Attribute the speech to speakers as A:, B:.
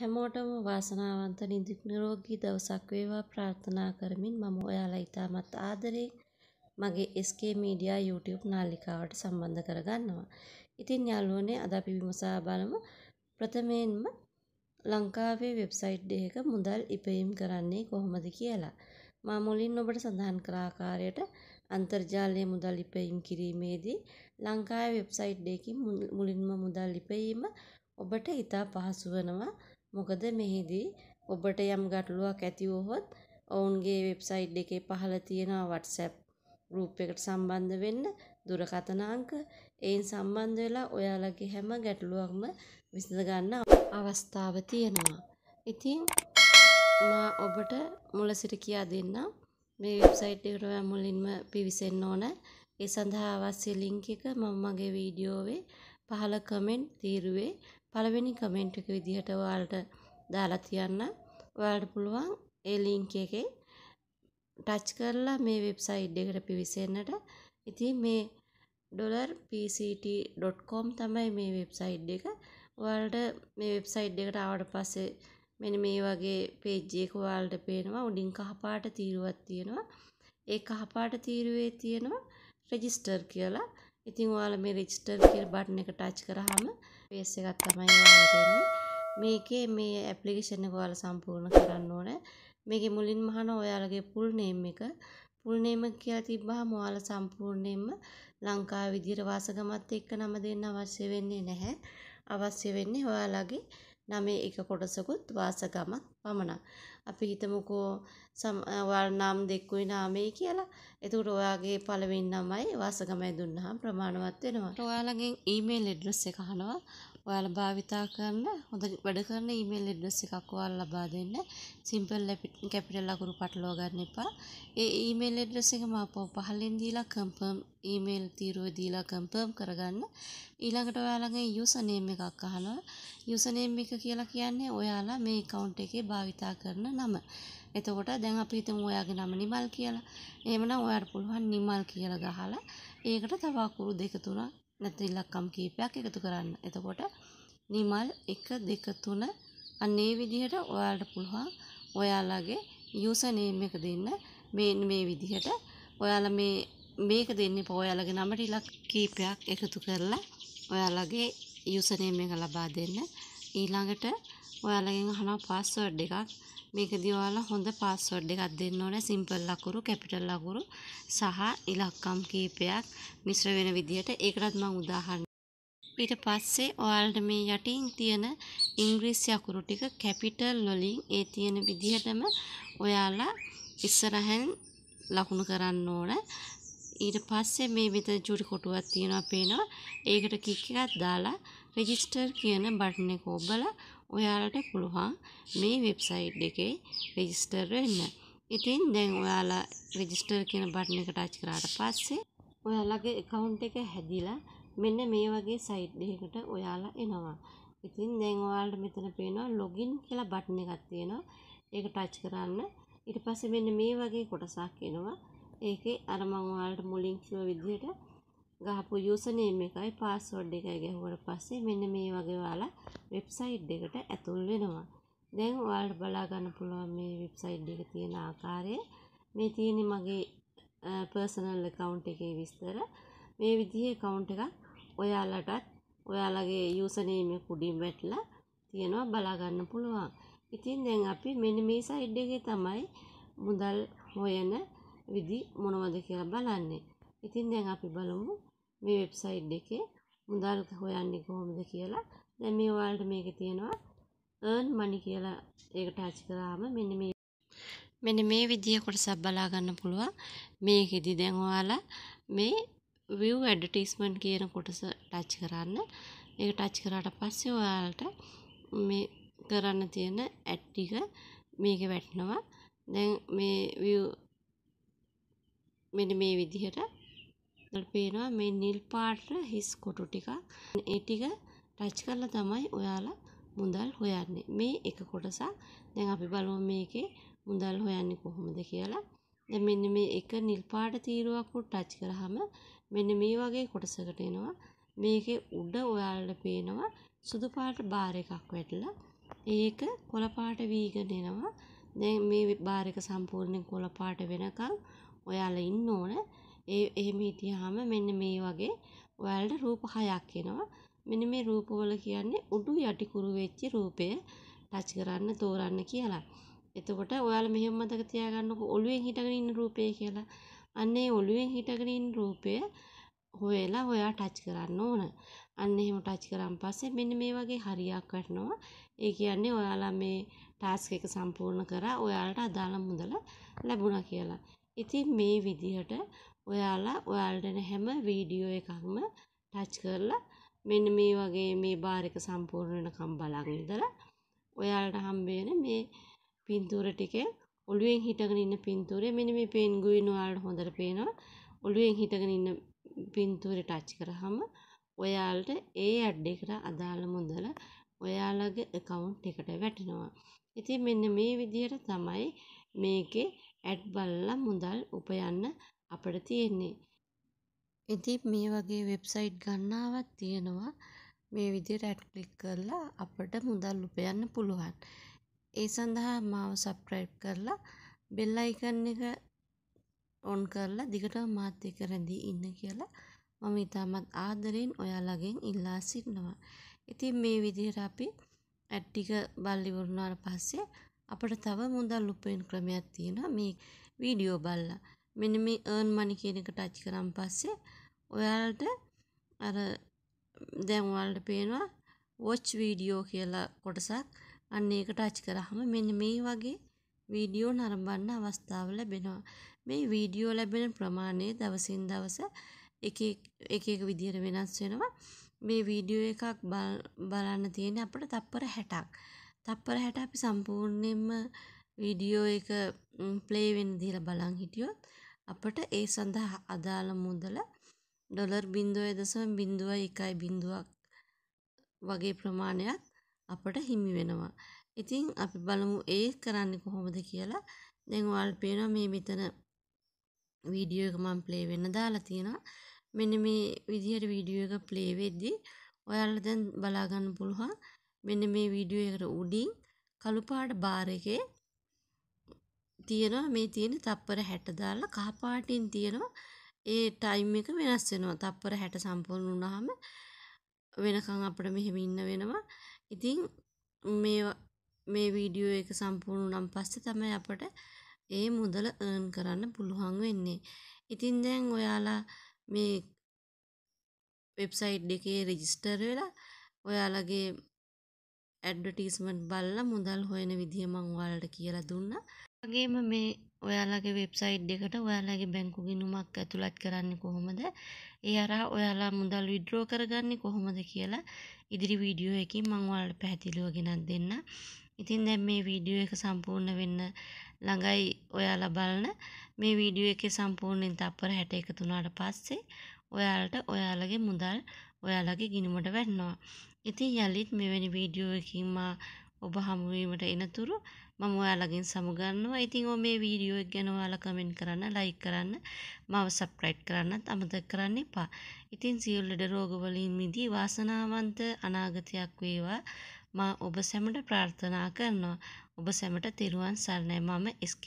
A: හැමෝටම වාසනාවන්ත නිදුක් නිරෝගී දවසක් වේවා ප්‍රාර්ථනා කරමින් මම ඔයාලා ඉතාමත් ආදරේ මගේ SK Media YouTube නාලිකාවට සම්බන්ධ කරගන්නවා. ඉතින් යාළුවනේ අද අපි විමසා බලමු ප්‍රථමයෙන්ම ලංකාවේ වෙබ්සයිට් එකක මුදල් ඉපයීම් කරන්නේ කොහොමද කියලා. මා මුලින් ඔබට සඳහන් කළ ආකාරයට අන්තර්ජාලය මුදල් ඉපයීම් කිරීමේදී ලංකාවේ වෙබ්සයිට් එකකින් මුලින්ම මුදල් ඉපයීම ඔබට ඉතා පහසු වෙනවා. මොකද මෙහිදී ඔබට යම් ගැටලුවක් ඇති වුවහොත් ඔවුන්ගේ වෙබ්සයිට් එකේ පහළ තියෙන WhatsApp group එකට සම්බන්ධ වෙන්න දුරකථන අංක එයින් සම්බන්ධ වෙලා ඔයාලගේ හැම ගැටලුවක්ම විසඳ ගන්න අවස්ථාව තියෙනවා. ඉතින් මා ඔබට මුල සිට කියා දෙන්නම් මේ වෙබ්සයිට් එකට ඔයා මුලින්ම පිවිසෙන්න ඕන. ඒ සඳහා අවශ්‍ය ලින්ක් එක මම මගේ වීඩියෝවේ පහළ කමෙන්ට් තීරුවේ පළවෙනි කමෙන්ට් එක විදිහට ඔයාලට දාලා තියන්න. ඔයාලට පුළුවන් ඒ ලින්ක් එකේ ටච් කරලා මේ වෙබ්සයිට් එකට පිවිසෙන්නට. ඉතින් මේ $pct.com තමයි මේ වෙබ්සයිට් එක. ඔයාලට මේ වෙබ්සයිට් එකට ආවට පස්සේ මෙන්න මේ වගේ පේජ් එක ඔයාලට පේනවා උඩින් කහපාට තීරුවක් තියෙනවා ඒ කහපාට තීරුවේ තියෙනවා රෙජිස්ටර් කියලා ඉතින් ඔයාල මේ රෙජිස්ටර් කියල බට්න එක ටච් කරහම පේස් එකත් තමයි දෙන්නේ මේකේ මේ ඇපලිකේෂණ එක ඔයාල සම්පූර්ණ කරන්න ඕන මේක මුලින් මහන ඔයාලගේ පුල් නේම් එක පුල් නේම කියලා තිබ්බහම ඔයාල සම්පූර්ණයෙන්ම ලංකා විදියට වාසගමත් එක්ක නම දෙන්න අවශ්‍ය වෙන්නේ නැහැ අවශ්‍ය වෙන්නේ ඔයාලගේ නමේ එක කොටසකුත් වාසගමක් පමණක් අපි හිතමුකෝ ඔයාල නම් දෙක්කුයි නාමයි කියලා. එතකොට ඔයාගේ පළවෙනි නමයි වාසගමයි දුන්නාම ප්‍රමාණවත් වෙනවා. ඔයාලගෙන් ඊමේල් ඇඩ්‍රස් එක අහනවා. ඔයාලා භාවිතා කරන හොඳ වැඩ කරන ඊමේල් ඇඩ්‍රස් එකක් ඔයාලා ලබා දෙන්න. සිම්පල් කැපිටල් ලකුණු පටලවා ගන්න එපා. ඒ ඊමේල් ඇඩ්‍රස් එක මාපෝ පහලින් දීලා කන්ෆර්ම් ඊමේල් තීරුව දීලා කන්ෆර්ම් කරගන්න. ඊළඟට ඔයාලගේ යූසර් නේම් එකක් අහනවා. යූසර් නේම් එක කියලා කියන්නේ ඔයාලා මේ account එකේ භාවිතා කරන නම. එතකොට දැන් අපි හිතමු ඔයාගේ නම නිමල් කියලා. එහෙමනම් ඔයාට පුළුවන් නිමල් කියලා ගහලා ඒකට තව අකුරු දෙක තුනක් නැත්නම් ඉලක්කම් කීපයක් එකතු කරන්න. එතකොට නිමල් 1 2 3 අන්න ඒ විදිහට ඔයාලට පුළුවන් ඔයාලගේ යූසර් නේම් එක දෙන්න මේ මේ විදිහට ඔයාලා මේ මේක දෙන්නේ ඔයාලගේ නමට ඉලක්ක කීපයක් එකතු කරලා ඔයාලගේ යූසර් නේම් එක ලබා දෙන්න. ඊළඟට ඔයාලගෙන් අහනවා පාස්වර්ඩ් එකක්. මේකදී ඔයාලා හොඳ පාස්වර්ඩ් එකක් දෙන්න ඕනේ. සිම්පල් ලකුණු, කැපිටල් ලකුණු සහ ඉලක්කම් කීපයක් මිශ්‍ර වෙන විදිහට. ඒකටත් මම උදාහරණ ඊට පස්සේ ඔයාලට මේ යටින් තියෙන ඉංග්‍රීසි අකුරු ටික කැපිටල් වලින් ඒ තියෙන විදිහටම ඔයාලා ඉස්සරහෙන් ලකුණු කරන්න ඕන. ඊට පස්සේ මේ විතර චුටි කොටුවක් තියෙනවා පේනවා. ඒකට කික් එකක් දාලා රෙජිස්ටර් කියන බටන් එක ඔබලා ඔයාලට පුළුවන් මේ වෙබ්සයිට් එකේ රෙජිස්ටර් වෙන්න. ඉතින් දැන් ඔයාලා රෙජිස්ටර් කියන බටන් එක ටච් කරාට පස්සේ ඔයාලගේ account එක හැදිලා මෙන්න මේ වගේ සයිට් එකකට ඔයාලා එනවා. ඉතින් දැන් ඔයාලට මෙතන පේනවා login කියලා බටන් එකක් තියෙනවා. ඒක ටච් කරන්න. ඊට පස්සේ මෙන්න මේ වගේ කොටසක් එනවා. ඒකේ අර මම ඔයාලට මුලින් කිව්ව විදිහට ගහපු යූසර් නේම් එකයි පාස්වර්ඩ් එකයි ගැහුවට පස්සේ මෙන්න මේ වගේ ඔයාලා වෙබ්සයිට් එකට ඇතුල් වෙනවා. දැන් ඔයාලට බලා ගන්න පුළුවන් මේ වෙබ්සයිට් එක තියෙන ආකාරය. මේ තියෙන්නේ මගේ පර්සනල් account එකේ විස්තර. මේ විදිහේ account එකක් ඔයාලටත් ඔයාලගේ යූසර් නේම් එක උඩින් වැටලා තියෙනවා බලා ගන්න පුළුවන්. ඉතින් දැන් අපි මෙන්න මේ සයිඩ් එකේ තමයි මුදල් හොයන විදි මොනවද කියලා බලන්නේ. ඉතින් දැන් අපි බලමු මේ වෙබ්සයිට් එකේ මුදල් හොයන්නේ කොහොමද කියලා දැන් මේ ඔයාලට මේක තියෙනවා earn money කියලා ඒක ටච් කරාම මෙන්න මේ මෙන්න මේ විදිය කොටසක් බලා ගන්න පුළුවන් මේකෙදි දැන් ඔයාලා මේ view advertisement කියන කොටස ටච් කරන්න ඒක ටච් කරාට පස්සේ ඔයාලට මේ කරන්න තියෙන ඇඩ් ටික මේක වැටෙනවා දැන් මේ view මෙන්න මේ විදිහට පේනවා මේ නිල් පාට හිස් කොටු ටික ඒ ටික ටච් කරලා තමයි ඔයාලා මුදල් හොයන්නේ මේ එක කොටසක් දැන් අපි බලමු මේකේ මුදල් හොයන්නේ කොහොමද කියලා දැන් මෙන්න මේ එක නිල් පාට තීරුවක් ටච් කරාම මෙන්න මේ වගේ කොටසකට එනවා මේකේ උඩ ඔයාලට පේනවා සුදු පාට බාර් එකක් වැටලා ඒක කොළ පාට වීගෙන එනවා දැන් මේ බාර් එක සම්පූර්ණයෙන් කොළ පාට වෙනකන් ඔයාලා ඉන්න ඕනේ ඒ එහෙම හිටියාම මෙන්න මේ වගේ ඔයාලට රූප හයක් එනවා. මෙන්න මේ රූපවල කියන්නේ උඩු යටි කුරු වෙච්ච රූපය ටච් කරන්න තෝරන්න කියලා. එතකොට ඔයාලා මෙහෙම මතක තියාගන්නකො ඔළුවෙන් හිටගෙන ඉන්න රූපය කියලා. අන්න ඒ ඔළුවෙන් හිටගෙන ඉන්න රූපය හොයලා ඔයා ටච් කරන්න ඕන. අන්න එහෙම ටච් කරන් පස්සේ මෙන්න මේ වගේ හරියක් වටනවා. ඒ කියන්නේ ඔයාලා මේ ටාස්ක් එක සම්පූර්ණ කරා ඔයාලට අදාළ මුදල ලැබුණා කියලා. ඉතින් මේ විදිහට ඔයාලා ඔයාලටන හැම වීඩියෝ එකක්ම ටච් කරලා මෙන්න මේ වගේ මේ බාරික සම්පූර්ණනකම් බලන් ඉඳලා ඔයාලට හම්බේන මේ පින්තූර ටිකේ ඔළුවෙන් හිටගෙන ඉන්න පින්තූරේ මෙන්න මේ පෙන්ගුයින් ඔයාලට හොඳට පේනවා ඔළුවෙන් හිටගෙන ඉන්න පින්තූරේ ටච් කරාම ඔයාලට ඒ ඇඩ් එකට අදාළ මුදල ඔයාලගේ account එකට වැටෙනවා. ඉතින් මෙන්න මේ විදිහට තමයි මේකේ ඇඩ් බලලා මුදල් උපයන්න අපට තියෙන්නේ. ඉතින් මේ වගේ වෙබ්සයිට් ගණනාවක් තියෙනවා. මේ විදිහට ඇඩ් ක්ලික් කරලා අපට මුදල් උපයන්න පුළුවන්. ඒ සඳහා මාව සබ්ස්ක්‍රයිබ් කරලා බෙල් අයිකන් එක ඔන් කරලා දිගටම මාත් එක්ක රැඳී ඉන්න කියලා මම ඉතාමත් ආදරෙන් ඔයාලගෙන් ඉල්ලා සිටිනවා. ඉතින් මේ විදිහට අපි ඇඩ් ටික බලලි වුණාට පස්සේ අපිට තව මුදල් උපයන ක්‍රමයක් තියෙනවා මේ වීඩියෝ බලලා. මෙන මේ ඒර්න් මනි කියන එක ටච් කරම් පස්සේ ඔයාලට අර දැන්වල්ට පේනවා වොච් වීඩියෝ කියලා කොටසක් අන්න ඒක ටච් කරහම මෙන්න මේ වගේ වීඩියෝ නරඹන්න අවස්ථාව ලැබෙනවා මේ වීඩියෝ ලැබෙන ප්‍රමාණය දවසින් දවස එක එක විදිහට වෙනස් වෙනවා මේ වීඩියෝ එකක් බලන්න තියෙන අපට තප්පර හැටක් තප්පර හැට අපි සම්පූර්ණයෙන්ම වීඩියෝ එක ප්ලේවෙන් දිල බලං හිටියොත් අපට ඒ සඳහා අදාළ මුදල ඩොලර් බින්දුව දසම බිඳුව එකයි බිඳුවක් වගේ ප්‍රමාණයක් අපට හිමි වෙනවා. ඉතිං අපි බලමු ඒ කරන්න කොහොමද කියලා දැන්වල් පේන මේ මෙතන වීඩියෝ එක මං ප්ලේ වෙන්න දාලා තියෙනවා මෙන්න මේ විදිහට වීඩියෝ එක ප්ලේ වෙද්දී ඔයාලා දැන් බලාගන්න පුළුවන් මෙන්න මේ වීඩියෝ එකට උඩින් කළු පාට බාර් එකේ තියෙනවා මේ තියෙන තප්පර 60 දාලා කහ පාටින් තියෙනවා ඒ ටයිම් එක වෙනස් වෙනවා තප්පර 60 සම්පූර්ණ වුණාම වෙනකන් අපිට මෙහෙම ඉන්න වෙනවා ඉතින් මේ මේ වීඩියෝ එක සම්පූර්ණ වුණාන් පස්සේ තමයි අපට ඒ මුදල earn කරන්න පුළුවන් වෙන්නේ ඉතින් දැන් ඔයාලා මේ වෙබ්සයිට් එකේ රෙජිස්ටර් වෙලා ඔයාලගේ ඇඩ්වර්ටයිස්මන්ට් බලලා මුදල් හොයන විදිය මම ඔයාලට කියලා දුන්නා. වගේම මේ ඔයාලගේ වෙබ්සයිට් එකට ඔයාලගේ බැංකු ගිණුමක් ඇතුළත් කරන්නේ කොහොමද? ඒ හරහා ඔයාලා මුදල් විත්ඩ්‍රෝ කරගන්නේ කොහොමද කියලා ඉදිරි වීඩියෝ එකකින් මම ඔයාලට පැහැදිලිව ගෙනත් දෙන්නම්. ඉතින් දැන් මේ වීඩියෝ එක සම්පූර්ණ වෙන්න ළඟයි ඔයාලා බලන මේ වීඩියෝ එකේ සම්පූර්ණයෙන් තත්පර 61 තුනට පස්සේ ඔයාලට ඔයාලගේ මුදල් ඔයාලගේ ගිණුමට වැටෙනවා. ඉතින් යලිත් මෙවැනි වීඩියෝ එකකින් මා ඔබ හමුවීමට එනතුරු මම ඔයාලගෙන් සමුගන්නවා ඉතින් ඔ මේ වීඩියෝ එක ගැන ඔයාලා කමෙන්ට් කරන්න ලයික් කරන්න මාව සබ්ස්ක්‍රයිබ් කරන්නත් අමතක කරන්න එපා ඉතින් සියලු ලෙඩ රෝග වලින් මිදී වාසනාවන්ත අනාගතයක් වේවා මා ඔබ සැමට ප්‍රාර්ථනා කරනවා ඔබ සැමට තෙරුවන් සරණයි මම SK